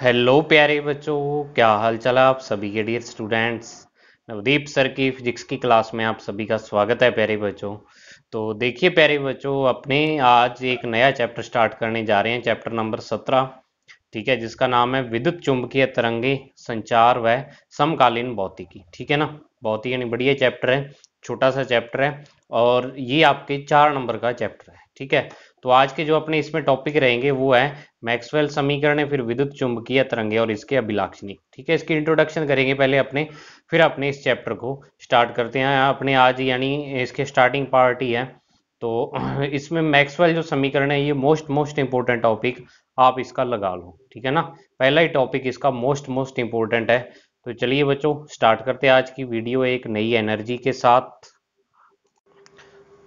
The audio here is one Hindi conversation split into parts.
हेलो प्यारे बच्चों क्या हाल चाल आप सभी के डियर स्टूडेंट्स नवदीप सर की फिजिक्स की क्लास में आप सभी का स्वागत है प्यारे बच्चों तो देखिए प्यारे बच्चों अपने आज एक नया चैप्टर स्टार्ट करने जा रहे हैं चैप्टर नंबर सत्रह ठीक है जिसका नाम है विद्युत चुंबकीय तरंगे संचार व समकालीन भौतिकी ठीक है ना बहुत ही यानी बढ़िया चैप्टर है छोटा सा चैप्टर है और ये आपके चार नंबर का चैप्टर है ठीक है तो आज के जो अपने इसमें टॉपिक रहेंगे वो है मैक्सवेल समीकरण फिर विद्युत चुंबकीय तरंगे और इसके अभिलाक्षणी ठीक है इसकी इंट्रोडक्शन करेंगे पहले अपने फिर अपने इस चैप्टर को स्टार्ट करते हैं अपने आज यानी इसके स्टार्टिंग पार्ट ही है तो इसमें मैक्सवेल जो समीकरण है ये मोस्ट मोस्ट इंपोर्टेंट टॉपिक आप इसका लगा लो ठीक है ना पहला ही टॉपिक इसका मोस्ट मोस्ट इंपोर्टेंट है तो चलिए बच्चों स्टार्ट करते हैं आज की वीडियो एक नई एनर्जी के साथ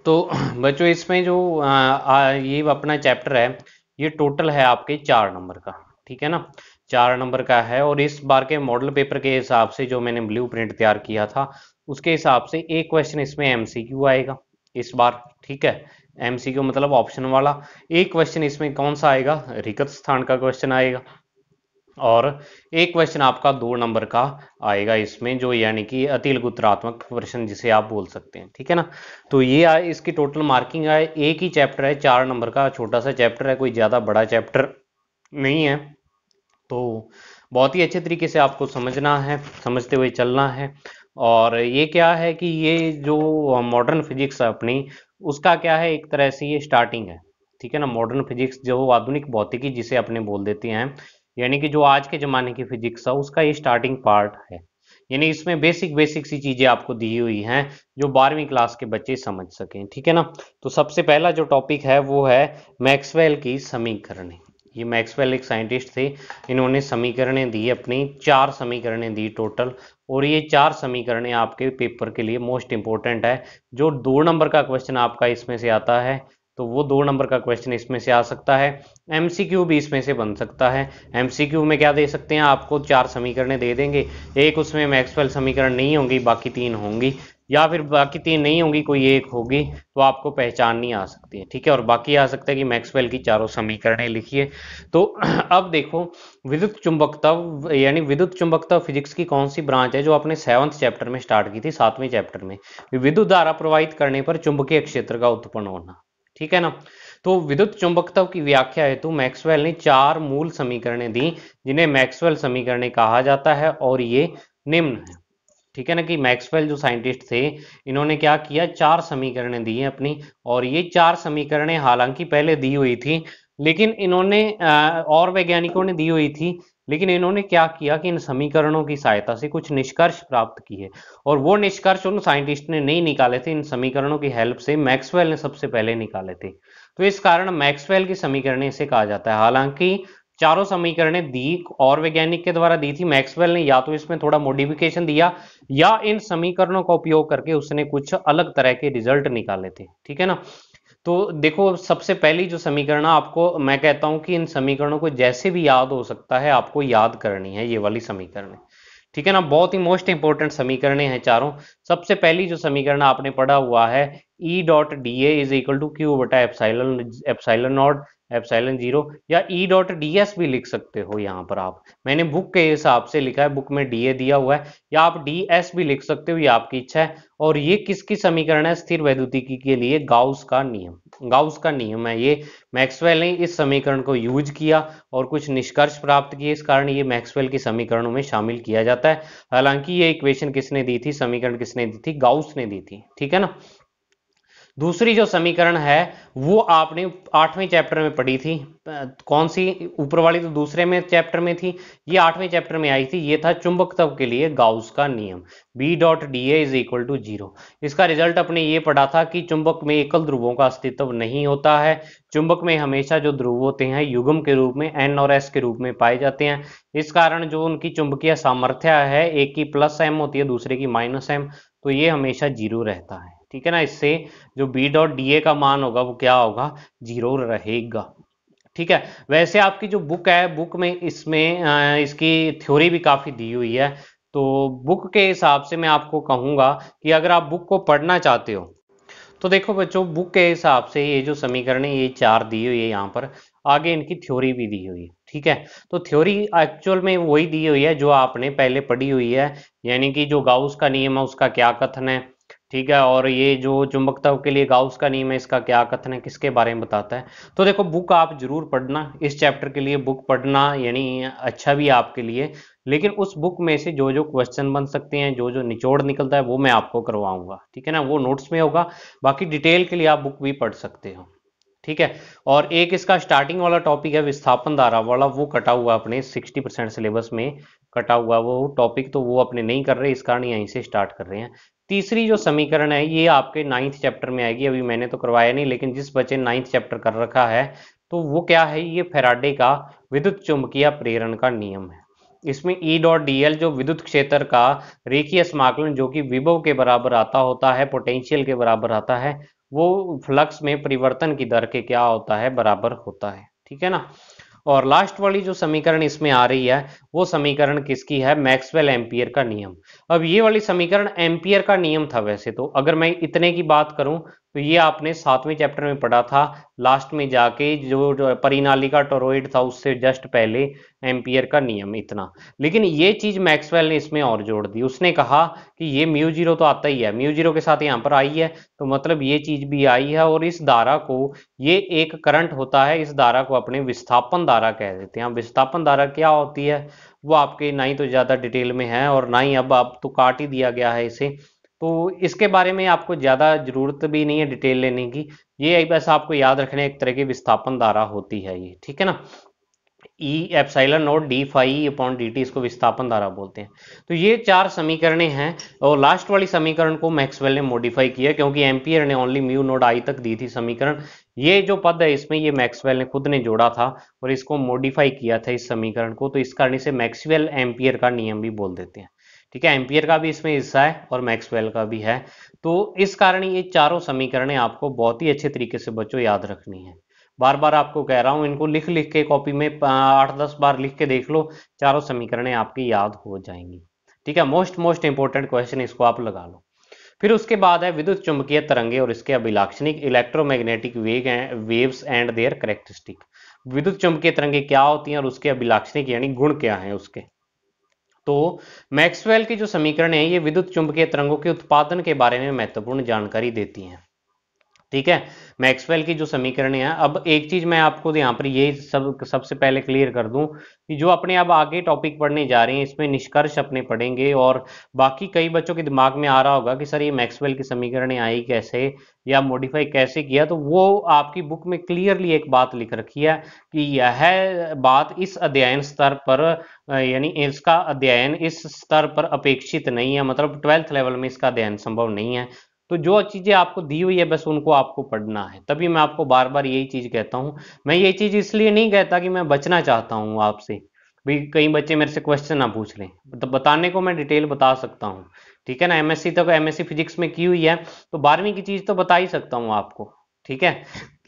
तो बच्चों इसमें जो आ, आ, ये अपना चैप्टर है ये टोटल है आपके चार नंबर का ठीक है ना चार नंबर का है और इस बार के मॉडल पेपर के हिसाब से जो मैंने ब्लू प्रिंट तैयार किया था उसके हिसाब से एक क्वेश्चन इसमें एम आएगा इस बार ठीक है एमसीक्यू मतलब ऑप्शन वाला एक क्वेश्चन इसमें कौन सा आएगा रिकत स्थान का क्वेश्चन आएगा और एक क्वेश्चन आपका दो नंबर का आएगा इसमें जो यानी कि अतिल गुत्रात्मक प्रश्न जिसे आप बोल सकते हैं ठीक है ना तो ये आ, इसकी टोटल मार्किंग है एक ही चैप्टर है चार नंबर का छोटा सा चैप्टर है कोई ज़्यादा बड़ा चैप्टर नहीं है तो बहुत ही अच्छे तरीके से आपको समझना है समझते हुए चलना है और ये क्या है कि ये जो मॉडर्न फिजिक्स है अपनी उसका क्या है एक तरह से ये स्टार्टिंग है ठीक है ना मॉडर्न फिजिक्स जो आधुनिक भौतिकी जिसे अपने बोल देते हैं यानी कि जो आज के ज़माने की फिजिक्स है उसका ये स्टार्टिंग पार्ट है यानी इसमें बेसिक बेसिक सी चीज़ें आपको दी हुई हैं जो बारहवीं क्लास के बच्चे समझ सकें ठीक है ना तो सबसे पहला जो टॉपिक है वो है मैक्सवेल की समीकरण ये मैक्सवेल एक साइंटिस्ट थे इन्होंने समीकरणें दी अपनी चार समीकरणें दी टोटल और ये चार समीकरणें आपके पेपर के लिए मोस्ट इंपॉर्टेंट है जो दो नंबर का क्वेश्चन आपका इसमें से आता है तो वो दो नंबर का क्वेश्चन इसमें से आ सकता है एम भी इसमें से बन सकता है एम में क्या दे सकते हैं आपको चार समीकरणें दे देंगे एक उसमें मैक्सवेल समीकरण नहीं होंगी बाकी तीन होंगी या फिर बाकी तीन नहीं होंगी कोई एक होगी तो आपको पहचान नहीं आ सकती है ठीक है और बाकी आ सकता है कि मैक्सवेल की चारों समीकरणें लिखिए तो अब देखो विद्युत चुंबकत्व यानी विद्युत चुंबकत्व फिजिक्स की कौन सी ब्रांच है जो आपने सेवंथ चैप्टर में स्टार्ट की थी सातवें चैप्टर में विद्युत धारा प्रवाहित करने पर चुंबकीय क्षेत्र का उत्पन्न होना ठीक है ना तो विद्युत चुंबकत्व की व्याख्या हेतु मैक्सवेल ने चार मूल समीकरणें दी जिन्हें मैक्सवेल समीकरणें कहा जाता है और ये निम्न है ठीक है ना कि मैक्सवेल जो साइंटिस्ट थे इन्होंने क्या किया चार समीकरणें दी हैं अपनी और ये चार समीकरणें हालांकि पहले दी हुई थी लेकिन इन्होंने और वैज्ञानिकों ने दी हुई थी लेकिन इन्होंने क्या किया कि इन समीकरणों की सहायता से कुछ निष्कर्ष प्राप्त किए और वो निष्कर्ष उन साइंटिस्ट ने नहीं निकाले थे इन समीकरणों की हेल्प से मैक्सवेल ने सबसे पहले निकाले थे तो इस कारण मैक्सवेल की समीकरण इसे कहा जाता है हालांकि चारों समीकरणें दी और वैज्ञानिक के द्वारा दी थी मैक्सवेल ने या तो इसमें थोड़ा मोडिफिकेशन दिया या इन समीकरणों का उपयोग करके उसने कुछ अलग तरह के रिजल्ट निकाले थे ठीक है ना तो देखो सबसे पहली जो समीकरण आपको मैं कहता हूं कि इन समीकरणों को जैसे भी याद हो सकता है आपको याद करनी है ये वाली समीकरण ठीक है ना बहुत ही मोस्ट इंपॉर्टेंट समीकरण हैं चारों सबसे पहली जो समीकरण आपने पढ़ा हुआ है E dot D A is equal to Q बटा epsilon epsilon naught epsilon zero या ई डॉट डी एस भी लिख सकते हो यहाँ पर आप मैंने बुक के हिसाब से लिखा है बुक में डी ए दिया हुआ है या आप डी एस भी लिख सकते हो ये आपकी इच्छा है और ये किसकी समीकरण है स्थिर वैद्युतिकी के लिए गाउस का नियम गाउस का नियम है ये मैक्सवेल ने इस समीकरण को यूज किया और कुछ निष्कर्ष प्राप्त किए इस कारण ये मैक्सवेल के समीकरणों में शामिल किया जाता है हालांकि ये इक्वेशन किसने दी थी समीकरण किसने दी थी गाउस ने दी थी ठीक है ना दूसरी जो समीकरण है वो आपने आठवें चैप्टर में पढ़ी थी कौन सी ऊपर वाली तो दूसरे में चैप्टर में थी ये आठवें चैप्टर में आई थी ये था चुंबक तब के लिए गाउस का नियम B dot D A is equal to zero इसका रिजल्ट अपने ये पढ़ा था कि चुंबक में एकल ध्रुवों का अस्तित्व नहीं होता है चुंबक में हमेशा जो ध्रुव होते हैं युगम के रूप में एन और एस के रूप में पाए जाते हैं इस कारण जो उनकी चुंबकीय सामर्थ्य है एक की प्लस एम होती है दूसरे की माइनस एम तो ये हमेशा जीरो रहता है ठीक है ना इससे जो बी डॉट डी ए का मान होगा वो क्या होगा जीरो रहेगा ठीक है वैसे आपकी जो बुक है बुक में इसमें इसकी थ्योरी भी काफ़ी दी हुई है तो बुक के हिसाब से मैं आपको कहूंगा कि अगर आप बुक को पढ़ना चाहते हो तो देखो बच्चों बुक के हिसाब से ये जो समीकरण है ये चार दी हुई है यहाँ पर आगे इनकी थ्योरी भी दी हुई है ठीक है तो थ्योरी एक्चुअल में वही दी हुई है जो आपने पहले पढ़ी हुई है यानी कि जो गाउस का नियम है उसका क्या कथन है ठीक है और ये जो चुंबकता के लिए गाउस का नियम है इसका क्या कथन है किसके बारे में बताता है तो देखो बुक आप जरूर पढ़ना इस चैप्टर के लिए बुक पढ़ना यानी अच्छा भी आपके लिए लेकिन उस बुक में से जो जो क्वेश्चन बन सकते हैं जो जो निचोड़ निकलता है वो मैं आपको करवाऊंगा ठीक है ना वो नोट्स में होगा बाकी डिटेल के लिए आप बुक भी पढ़ सकते हो ठीक है और एक इसका स्टार्टिंग वाला टॉपिक है विस्थापन धारा वाला वो कटा हुआ अपने सिक्सटी परसेंट सिलेबस में कटा हुआ वो टॉपिक तो वो अपने नहीं कर रहे इस कारण यहीं से स्टार्ट कर रहे हैं तीसरी जो समीकरण है ये आपके नाइन्थ चैप्टर में आएगी अभी मैंने तो करवाया नहीं लेकिन जिस बच्चे नाइन्थ चैप्टर कर रखा है तो वो क्या है ये फेराडे का विद्युत चुंबकीय प्रेरण का नियम है इसमें ई डॉट डी एल जो विद्युत क्षेत्र का रेखीय समाकलन जो कि विभव के बराबर आता होता है पोटेंशियल के बराबर आता है वो फ्लक्स में परिवर्तन की दर के क्या होता है बराबर होता है ठीक है ना और लास्ट वाली जो समीकरण इसमें आ रही है वो समीकरण किसकी है मैक्सवेल एम्पियर का नियम अब ये वाली समीकरण एम्पियर का नियम था वैसे तो अगर मैं इतने की बात करूं तो ये आपने सातवें चैप्टर में पढ़ा था लास्ट में जाके जो, परिनाली का टोरोइड था उससे जस्ट पहले एम्पियर का नियम इतना लेकिन ये चीज मैक्सवेल ने इसमें और जोड़ दी उसने कहा कि ये म्यू जीरो तो आता ही है म्यू जीरो के साथ यहाँ पर आई है तो मतलब ये चीज भी आई है और इस धारा को ये एक करंट होता है इस धारा को अपने विस्थापन धारा कह देते हैं विस्थापन धारा क्या होती है वो आपके ना ही तो ज़्यादा डिटेल में है और ना ही अब आप तो काट ही दिया गया है इसे तो इसके बारे में आपको ज़्यादा ज़रूरत भी नहीं है डिटेल लेने की ये बस आपको याद रखने एक तरह की विस्थापन धारा होती है ये ठीक है ना E epsilon naught D phi upon D T इसको विस्थापन धारा बोलते हैं तो ये चार समीकरण हैं और लास्ट वाली समीकरण को मैक्सवेल ने मॉडिफाई किया क्योंकि एम्पियर ने ओनली म्यू नोट आई तक दी थी समीकरण ये जो पद है इसमें ये मैक्सवेल ने खुद ने जोड़ा था और इसको मॉडिफाई किया था इस समीकरण को तो इस कारण इसे मैक्सवेल एम्पियर का नियम भी बोल देते हैं ठीक है एम्पियर का भी इसमें हिस्सा है और मैक्सवेल का भी है तो इस कारण ये चारों समीकरणें आपको बहुत ही अच्छे तरीके से बच्चों याद रखनी है बार बार आपको कह रहा हूं इनको लिख लिख के कॉपी में आठ दस बार लिख के देख लो चारों समीकरणें आपकी याद हो जाएंगी ठीक है मोस्ट मोस्ट इंपॉर्टेंट क्वेश्चन इसको आप लगा लो फिर उसके बाद है विद्युत चुंबकीय तरंगे और इसके अभिलाक्षणिक इलेक्ट्रोमैग्नेटिक वेग वेव्स एंड देयर करेक्टरिस्टिक विद्युत चुंबकीय तरंगे क्या होती हैं और उसके अभिलाक्षणिक यानी गुण क्या है उसके तो मैक्सवेल के जो समीकरण है ये विद्युत चुंबकीय तरंगों के उत्पादन के बारे में महत्वपूर्ण जानकारी देती हैं ठीक है मैक्सवेल की जो समीकरण है अब एक चीज मैं आपको यहाँ पर ये सब सबसे पहले क्लियर कर दूं कि जो अपने अब आगे टॉपिक पढ़ने जा रहे हैं इसमें निष्कर्ष अपने पढ़ेंगे और बाकी कई बच्चों के दिमाग में आ रहा होगा कि सर ये मैक्सवेल की समीकरण आई कैसे या मॉडिफाई कैसे किया तो वो आपकी बुक में क्लियरली एक बात लिख रखी है कि यह बात इस अध्ययन स्तर पर यानी इसका अध्ययन इस स्तर पर अपेक्षित नहीं है मतलब ट्वेल्थ लेवल में इसका अध्ययन संभव नहीं है तो जो चीज़ें आपको दी हुई है बस उनको आपको पढ़ना है तभी मैं आपको बार बार यही चीज़ कहता हूँ मैं ये चीज़ इसलिए नहीं कहता कि मैं बचना चाहता हूँ आपसे भी कई बच्चे मेरे से क्वेश्चन ना पूछ लें तो बताने को मैं डिटेल बता सकता हूँ ठीक है ना एमएससी तो एमएससी फिजिक्स में की हुई है तो बारहवीं की चीज़ तो बता ही सकता हूँ आपको ठीक है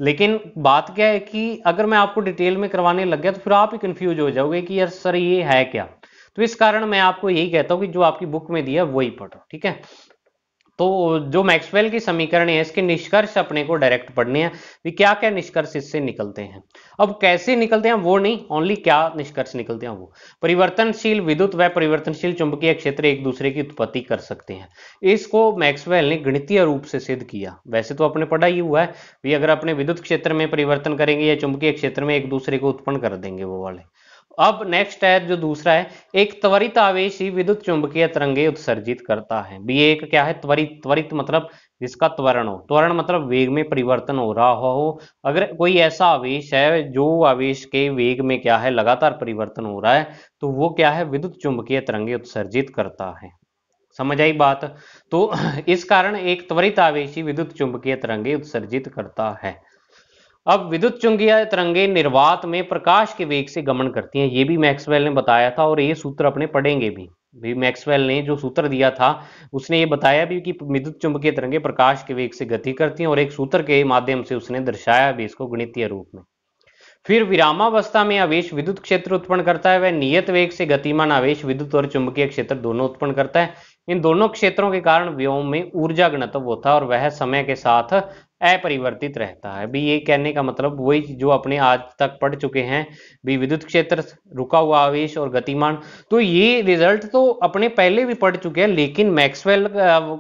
लेकिन बात क्या है कि अगर मैं आपको डिटेल में करवाने लग गया तो फिर आप ही कंफ्यूज हो जाओगे कि यार सर ये है क्या तो इस कारण मैं आपको यही कहता हूँ कि जो आपकी बुक में दिया वही पढ़ो ठीक है तो जो मैक्सवेल की समीकरण है इसके निष्कर्ष अपने को डायरेक्ट पढ़ने हैं भी क्या क्या निष्कर्ष इससे निकलते हैं अब कैसे निकलते हैं वो नहीं ओनली क्या निष्कर्ष निकलते हैं वो परिवर्तनशील विद्युत व परिवर्तनशील चुंबकीय क्षेत्र एक दूसरे की उत्पत्ति कर सकते हैं इसको मैक्सवेल ने गणितीय रूप से सिद्ध किया वैसे तो अपने पढ़ा ही हुआ है भी अगर अपने विद्युत क्षेत्र में परिवर्तन करेंगे या चुंबकीय क्षेत्र में एक दूसरे को उत्पन्न कर देंगे वो वाले अब नेक्स्ट है जो दूसरा है एक त्वरित आवेश ही विद्युत चुंबकीय तरंगे उत्सर्जित करता है बी एक क्या है त्वरित त्वरित मतलब जिसका त्वरण हो त्वरण मतलब वेग में परिवर्तन हो रहा हो अगर कोई ऐसा आवेश है जो आवेश के वेग में क्या है लगातार परिवर्तन हो रहा है तो वो क्या है विद्युत चुंबकीय तरंगे उत्सर्जित करता है समझ आई बात तो इस कारण एक त्वरित ही विद्युत चुंबकीय तरंगे उत्सर्जित करता है अब विद्युत चुंगिया तरंगे निर्वात में प्रकाश के वेग से गमन करती हैं ये भी मैक्सवेल ने बताया था और ये सूत्र अपने पढ़ेंगे भी भी मैक्सवेल ने जो सूत्र दिया था उसने ये बताया भी कि विद्युत चुंबकीय तरंगे प्रकाश के वेग से गति करती हैं और एक सूत्र के माध्यम से उसने दर्शाया भी इसको गणितीय रूप में फिर विरामावस्था में आवेश विद्युत क्षेत्र उत्पन्न करता है वह नियत वेग से गतिमान आवेश विद्युत और चुंबकीय क्षेत्र दोनों उत्पन्न करता है इन दोनों क्षेत्रों के कारण व्योम में ऊर्जा घनत्व होता है और वह समय के साथ अपरिवर्तित रहता है भी ये कहने का मतलब वही जो अपने आज तक पढ़ चुके हैं भी विद्युत क्षेत्र रुका हुआ आवेश और गतिमान तो ये रिजल्ट तो अपने पहले भी पढ़ चुके हैं लेकिन मैक्सवेल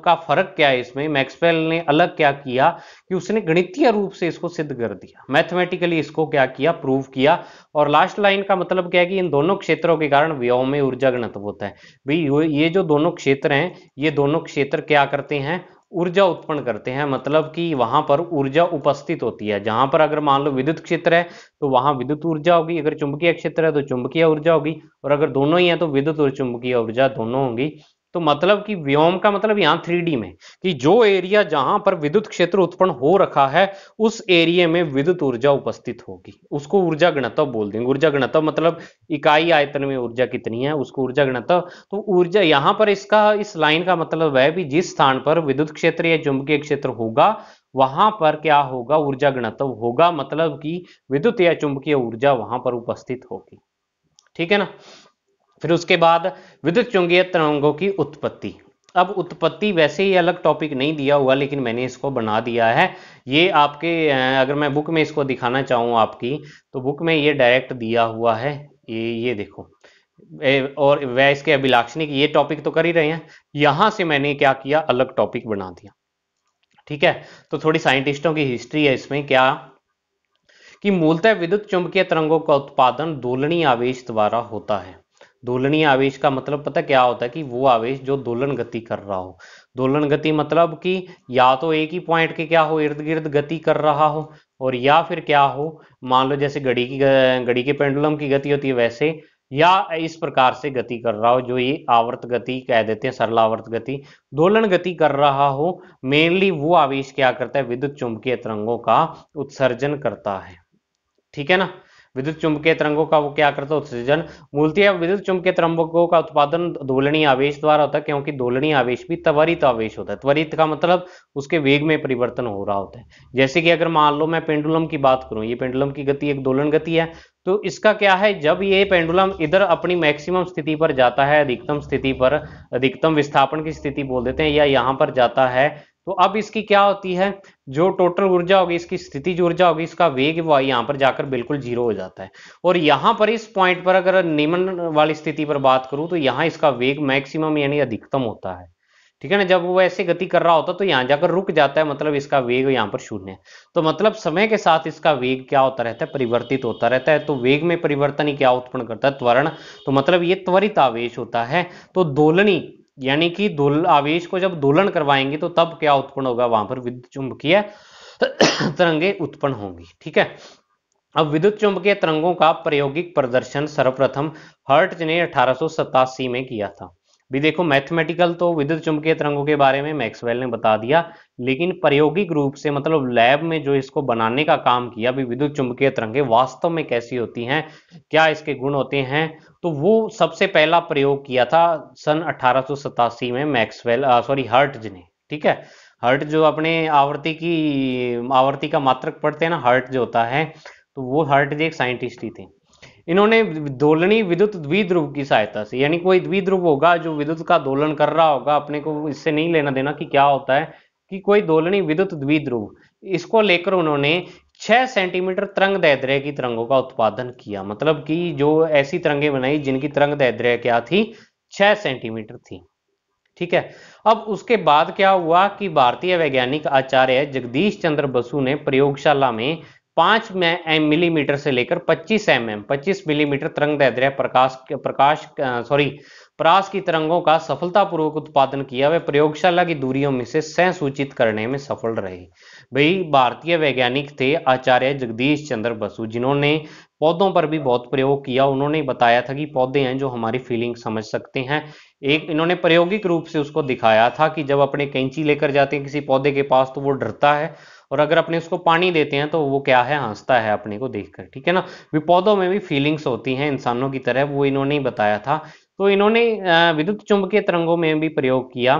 का फर्क क्या है इसमें मैक्सवेल ने अलग क्या किया कि उसने गणितीय रूप से इसको सिद्ध कर दिया मैथमेटिकली इसको क्या किया प्रूव किया और लास्ट लाइन का मतलब क्या है कि इन दोनों क्षेत्रों के कारण व्यव में ऊर्जा घनत्व होता है भाई ये जो दोनों क्षेत्र हैं ये दोनों क्षेत्र क्या करते हैं ऊर्जा उत्पन्न करते हैं मतलब कि वहां पर ऊर्जा उपस्थित होती है जहां पर अगर मान लो विद्युत क्षेत्र है तो वहां विद्युत ऊर्जा होगी अगर चुंबकीय क्षेत्र है तो चुंबकीय ऊर्जा होगी और अगर दोनों ही है तो विद्युत और चुंबकीय ऊर्जा दोनों होंगी तो मतलब कि व्योम का मतलब यहां थ्री में कि जो एरिया जहां पर विद्युत क्षेत्र उत्पन्न हो रखा है उस एरिया में विद्युत ऊर्जा उपस्थित होगी उसको ऊर्जा गणतव बोल देंगे ऊर्जा गणतव मतलब इकाई आयतन में ऊर्जा कितनी है उसको ऊर्जा गणतव तो ऊर्जा यहां पर इसका इस लाइन का मतलब है भी जिस स्थान पर विद्युत क्षेत्र या चुंबकीय क्षेत्र होगा वहां पर क्या होगा ऊर्जा गणतव होगा मतलब कि विद्युत या चुंबकीय ऊर्जा वहां पर उपस्थित होगी ठीक है ना फिर उसके बाद विद्युत चुंबकीय तरंगों की उत्पत्ति अब उत्पत्ति वैसे ही अलग टॉपिक नहीं दिया हुआ लेकिन मैंने इसको बना दिया है ये आपके अगर मैं बुक में इसको दिखाना चाहूँ आपकी तो बुक में ये डायरेक्ट दिया हुआ है ये ये देखो और वह इसके अभिलाक्षणिक ये टॉपिक तो कर ही रहे हैं यहां से मैंने क्या किया अलग टॉपिक बना दिया ठीक है तो थोड़ी साइंटिस्टों की हिस्ट्री है इसमें क्या कि मूलतः विद्युत चुंबकीय तरंगों का उत्पादन दोलनी आवेश द्वारा होता है दोलनीय आवेश का मतलब पता क्या होता है कि वो आवेश जो दोलन गति कर रहा हो दोलन गति मतलब कि या तो एक ही पॉइंट के क्या हो इर्द गिर्द गति कर रहा हो और या फिर क्या हो मान लो जैसे घड़ी की घड़ी के पेंडुलम की गति होती है वैसे या इस प्रकार से गति कर रहा हो जो ये आवर्त गति कह देते हैं सरल आवर्त गति दोलन गति कर रहा हो मेनली वो आवेश क्या करता है विद्युत चुंबकीय तरंगों का उत्सर्जन करता है ठीक है ना विद्युत चुंबकीय तरंगों का वो क्या करता है उत्सर्जन मूलतः विद्युत चुंबकीय तरंगों का उत्पादन दोलनी आवेश द्वारा होता है क्योंकि दोलनी आवेश भी त्वरित आवेश होता है त्वरित का मतलब उसके वेग में परिवर्तन हो रहा होता है जैसे कि अगर मान लो मैं पेंडुलम की बात करूं ये पेंडुलम की गति एक दोलन गति है तो इसका क्या है जब ये पेंडुलम इधर अपनी मैक्सिमम स्थिति पर जाता है अधिकतम स्थिति पर अधिकतम विस्थापन की स्थिति बोल देते हैं या यहाँ पर जाता है तो अब इसकी क्या होती है जो टोटल ऊर्जा होगी इसकी स्थिति जो ऊर्जा होगी इसका वेग वो यहां पर जाकर बिल्कुल जीरो हो जाता है और यहां पर इस पॉइंट पर अगर निम्न वाली स्थिति पर बात करूं तो यहां इसका वेग मैक्सिमम यानी अधिकतम होता है ठीक है ना जब वो ऐसे गति कर रहा होता तो यहां जाकर रुक जाता है मतलब इसका वेग यहां पर शून्य है तो मतलब समय के साथ इसका वेग क्या होता रहता है परिवर्तित होता रहता है तो वेग में परिवर्तन ही क्या उत्पन्न करता है त्वरण तो मतलब ये त्वरित आवेश होता है तो दोलनी यानी कि दोल आवेश को जब दोलन करवाएंगे तो तब क्या उत्पन्न होगा वहां पर विद्युत चुंबकीय तरंगे उत्पन्न होंगी ठीक है अब विद्युत चुंबकीय तरंगों का प्रायोगिक प्रदर्शन सर्वप्रथम हर्ट ने अठारह में किया था भी देखो मैथमेटिकल तो विद्युत चुंबकीय तरंगों के बारे में मैक्सवेल ने बता दिया लेकिन प्रायोगिक रूप से मतलब लैब में जो इसको बनाने का काम किया भी विद्युत चुंबकीय तरंगें वास्तव में कैसी होती हैं क्या इसके गुण होते हैं तो वो सबसे पहला प्रयोग किया था सन अठारह में मैक्सवेल सॉरी हर्ट ने ठीक है हर्ट जो अपने आवर्ती की आवर्ती का मात्रक पढ़ते हैं ना हर्ट जो होता है तो वो हर्ट जी एक साइंटिस्ट ही थे इन्होंने दोलनी विद्युत द्विध्रुव की सहायता से यानी कोई द्विध्रुव होगा जो विद्युत का दोलन कर रहा होगा अपने को इससे नहीं लेना देना कि क्या होता है कि कोई दोलनी विद्युत द्विध्रुव इसको लेकर उन्होंने छह सेंटीमीटर तरंग दैद्रय की तरंगों का उत्पादन किया मतलब कि जो ऐसी तरंगे बनाई जिनकी तरंग दैद्रय क्या थी छह सेंटीमीटर थी ठीक है अब उसके बाद क्या हुआ कि भारतीय वैज्ञानिक आचार्य जगदीश चंद्र बसु ने प्रयोगशाला में पांच मिलीमीटर से लेकर पच्चीस एम एम पच्चीस मिलीमीटर तरंग दैद्र प्रकाश प्रकाश सॉरी प्रास की तरंगों का सफलतापूर्वक उत्पादन किया वे प्रयोगशाला की दूरियों में से सह सूचित करने में सफल रहे भाई भारतीय वैज्ञानिक थे आचार्य जगदीश चंद्र बसु जिन्होंने पौधों पर भी बहुत प्रयोग किया उन्होंने बताया था कि पौधे हैं जो हमारी फीलिंग समझ सकते हैं एक इन्होंने प्रायोगिक रूप से उसको दिखाया था कि जब अपने कैंची लेकर जाते हैं किसी पौधे के पास तो वो डरता है और अगर अपने उसको पानी देते हैं तो वो क्या है हंसता है अपने को देखकर ठीक है ना भी पौधों में भी फीलिंग्स होती हैं इंसानों की तरह वो इन्होंने ही बताया था तो इन्होंने विद्युत चुंबकीय तरंगों में भी प्रयोग किया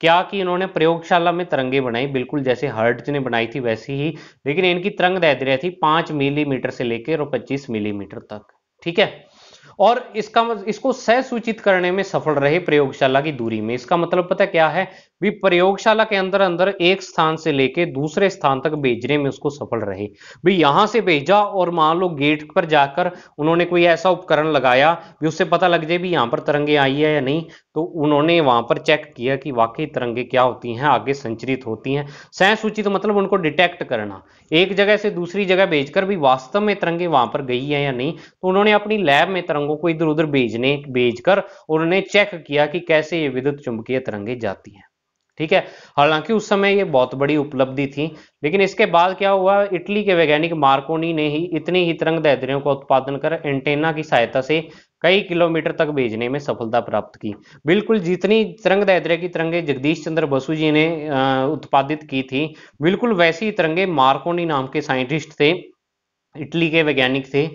क्या कि इन्होंने प्रयोगशाला में तरंगे बनाई बिल्कुल जैसे हर्ट्ज ने बनाई थी वैसी ही लेकिन इनकी तरंग दैर्ध्य थी पांच मिलीमीटर से लेकर और पच्चीस मिलीमीटर तक ठीक है और इसका इसको सह सूचित करने में सफल रहे प्रयोगशाला की दूरी में इसका मतलब पता क्या है भी प्रयोगशाला के अंदर अंदर एक स्थान से लेके दूसरे स्थान तक भेजने में उसको सफल रहे भी यहां से भेजा और मान लो गेट पर जाकर उन्होंने कोई ऐसा उपकरण लगाया भी उससे पता लग जाए भी यहाँ पर तरंगे आई है या नहीं तो उन्होंने वहां पर चेक किया कि वाकई तरंगे क्या होती हैं आगे संचरित होती हैं सह सूचित तो मतलब उनको डिटेक्ट करना एक जगह से दूसरी जगह भेजकर भी वास्तव में तरंगे वहां पर गई है या नहीं तो उन्होंने अपनी लैब में तरंगों को इधर उधर भेजने भेजकर उन्होंने चेक किया कि कैसे ये विद्युत चुंबकीय तरंगे जाती हैं ठीक है हालांकि उस समय ये बहुत बड़ी उपलब्धि थी लेकिन इसके बाद क्या हुआ इटली के वैज्ञानिक मार्कोनी ने ही इतनी ही तिरंग दैद्रियों का उत्पादन कर एंटेना की सहायता से कई किलोमीटर तक भेजने में सफलता प्राप्त की बिल्कुल जितनी तिरंग दैदरे की तिरंगे जगदीश चंद्र बसु जी ने उत्पादित की थी बिल्कुल वैसी तिरंगे मार्कोनी नाम के साइंटिस्ट थे इटली के वैज्ञानिक थे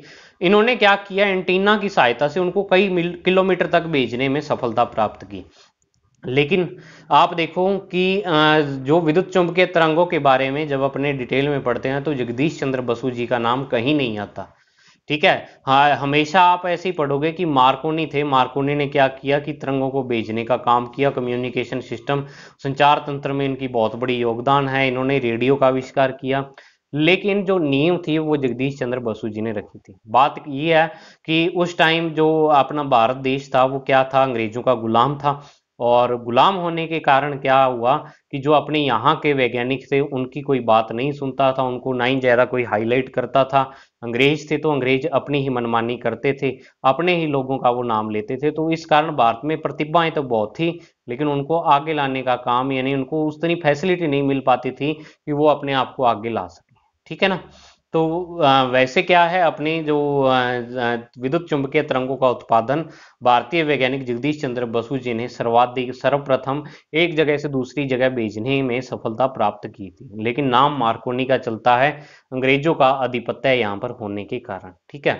इन्होंने क्या किया एंटीना की सहायता से उनको कई किलोमीटर तक भेजने में सफलता प्राप्त की लेकिन आप देखो कि जो विद्युत चुंबकीय तरंगों के बारे में जब अपने डिटेल में पढ़ते हैं तो जगदीश चंद्र बसु जी का नाम कहीं नहीं आता ठीक है हाँ हमेशा आप ऐसे ही पढ़ोगे कि मार्कोनी थे मार्कोनी ने क्या किया कि तरंगों को भेजने का काम किया कम्युनिकेशन सिस्टम संचार तंत्र में इनकी बहुत बड़ी योगदान है इन्होंने रेडियो का आविष्कार किया लेकिन जो नींव थी वो जगदीश चंद्र बसु जी ने रखी थी बात ये है कि उस टाइम जो अपना भारत देश था वो क्या था अंग्रेजों का गुलाम था और गुलाम होने के कारण क्या हुआ कि जो अपने यहाँ के वैज्ञानिक थे उनकी कोई बात नहीं सुनता था उनको ना ही ज़्यादा कोई हाईलाइट करता था अंग्रेज थे तो अंग्रेज अपनी ही मनमानी करते थे अपने ही लोगों का वो नाम लेते थे तो इस कारण भारत में प्रतिभाएं तो बहुत थी लेकिन उनको आगे लाने का काम यानी उनको उतनी फैसिलिटी नहीं मिल पाती थी कि वो अपने आप को आगे ला सकें ठीक है ना तो वैसे क्या है अपनी जो विद्युत चुंबकीय तरंगों का उत्पादन भारतीय वैज्ञानिक जगदीश चंद्र बसु जी ने सर्वाधिक सर्वप्रथम एक जगह से दूसरी जगह भेजने में सफलता प्राप्त की थी लेकिन नाम मार्कोनी का चलता है अंग्रेजों का आधिपत्य यहाँ पर होने के कारण ठीक है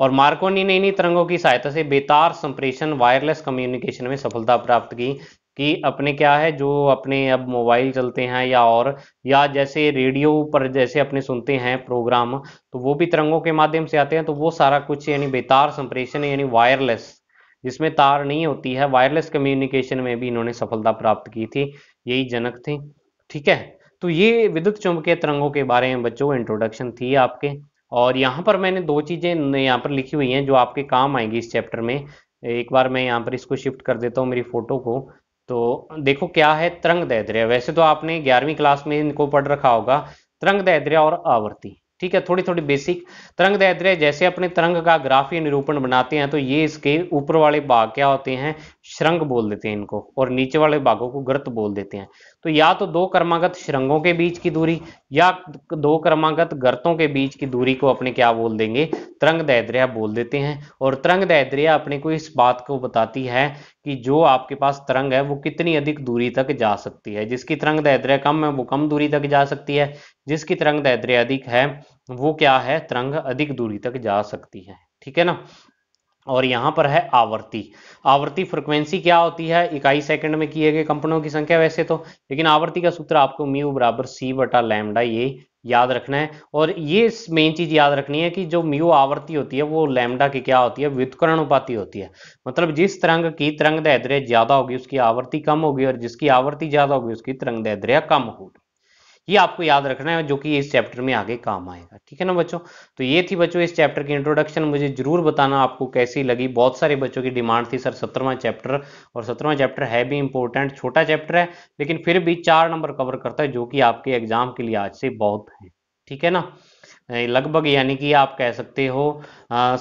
और मार्कोनी ने इन्हीं तरंगों की सहायता से बेतार संप्रेषण वायरलेस कम्युनिकेशन में सफलता प्राप्त की कि अपने क्या है जो अपने अब मोबाइल चलते हैं या और या जैसे रेडियो पर जैसे अपने सुनते हैं प्रोग्राम तो वो भी तरंगों के माध्यम से आते हैं तो वो सारा कुछ यानी बेतार संप्रेषण यानी वायरलेस जिसमें तार नहीं होती है वायरलेस कम्युनिकेशन में भी इन्होंने सफलता प्राप्त की थी यही जनक थे ठीक है तो ये विद्युत चुंबकीय तरंगों के बारे में बच्चों इंट्रोडक्शन थी आपके और यहाँ पर मैंने दो चीज़ें यहाँ पर लिखी हुई हैं जो आपके काम आएंगी इस चैप्टर में एक बार मैं यहाँ पर इसको शिफ्ट कर देता हूँ मेरी फोटो को तो देखो क्या है तरंग दैद्र्य वैसे तो आपने ग्यारहवीं क्लास में इनको पढ़ रखा होगा तरंग दैद्र्य और आवर्ती ठीक है थोड़ी थोड़ी बेसिक तरंग दैर्ध्य जैसे अपने तरंग का ग्राफीय निरूपण बनाते हैं तो ये इसके ऊपर वाले भाग क्या होते हैं श्रृंग बोल देते हैं इनको और नीचे वाले भागों को गर्त बोल देते हैं तो या तो दो क्रमागत श्रृंगों के बीच की दूरी या दो क्रमागत गर्तों के बीच की दूरी को अपने क्या बोल देंगे तरंग दैर्ध्य बोल देते हैं और तरंग दैर्ध्य अपने को इस बात को बताती है कि जो आपके पास तरंग है वो कितनी अधिक दूरी तक जा सकती है जिसकी तरंग दैर्ध्य कम है वो कम दूरी तक जा सकती है जिसकी तरंग दैद्रे अधिक है वो क्या है तरंग अधिक दूरी तक जा सकती है ठीक है ना और यहाँ पर है आवर्ती आवर्ती फ्रिक्वेंसी क्या होती है इकाई सेकंड में किए गए कंपनों की संख्या वैसे तो लेकिन आवर्ती का सूत्र आपको म्यू बराबर सी बटा लैमडा ये याद रखना है और ये मेन चीज याद रखनी है कि जो म्यू आवर्ती होती है वो लैमडा की क्या होती है व्युतकरण उपाति होती है मतलब जिस तरंग की तरंग दैर्ध्य ज्यादा होगी उसकी आवर्ती कम होगी और जिसकी आवर्ती ज्यादा होगी उसकी तरंग दैर्ध्य कम होगी ये आपको याद रखना है जो कि इस चैप्टर में आगे काम आएगा ठीक है ना बच्चों तो ये थी बच्चों इस चैप्टर की इंट्रोडक्शन मुझे जरूर बताना आपको कैसी लगी बहुत सारे बच्चों की डिमांड थी सर सत्रहवां चैप्टर और सत्रहवां चैप्टर है भी इंपॉर्टेंट छोटा चैप्टर है लेकिन फिर भी चार नंबर कवर करता है जो कि आपके एग्जाम के लिए आज से बहुत है ठीक है ना लगभग यानी कि आप कह सकते हो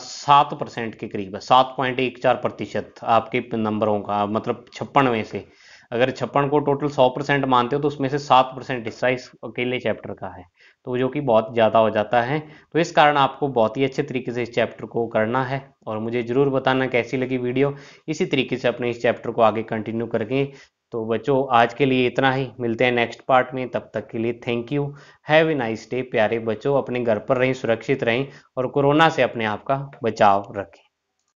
सात परसेंट के करीब सात पॉइंट एक चार प्रतिशत आपके नंबरों का मतलब छप्पनवे से अगर छप्पन को टोटल सौ परसेंट मानते हो तो उसमें से सात परसेंट हिस्सा इस अकेले चैप्टर का है तो जो कि बहुत ज़्यादा हो जाता है तो इस कारण आपको बहुत ही अच्छे तरीके से इस चैप्टर को करना है और मुझे ज़रूर बताना कैसी लगी वीडियो इसी तरीके से अपने इस चैप्टर को आगे कंटिन्यू करके तो बच्चों आज के लिए इतना ही मिलते हैं नेक्स्ट पार्ट में तब तक के लिए thank you have a nice day प्यारे बच्चों अपने घर पर रहें सुरक्षित रहें और कोरोना से अपने आप का बचाव रखें